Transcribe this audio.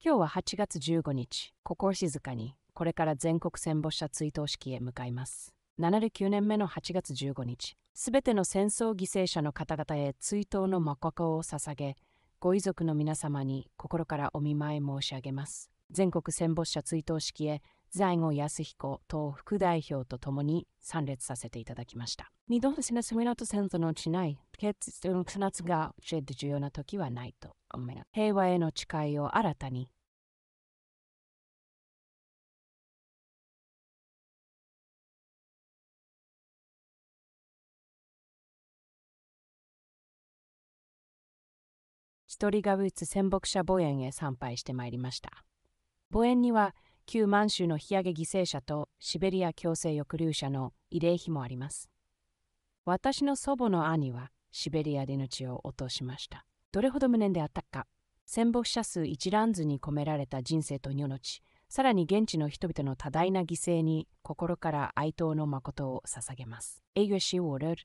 今日は8月15日、心静かに、これから全国戦没者追悼式へ向かいます。79年目の8月15日、すべての戦争犠牲者の方々へ追悼の誠を捧げ、ご遺族の皆様に心からお見舞い申し上げます。全国戦没者追悼式へ、在後康彦党副代表とともに参列させていただきました。二度と戦争のうちない結論つが重要な時はないと思います。平和への誓いを新たに一人がーツ戦北者墓園へ参拝してまいりました。墓園には旧満州の日上げ犠牲者とシベリア強制抑留者の慰霊碑もあります。私の祖母の兄はシベリアで命を落としました。どれほど無念であったか。戦没者数一覧図に込められた人生と命、さらに現地の人々の多大な犠牲に心から哀悼の誠を捧げます。英語しおる。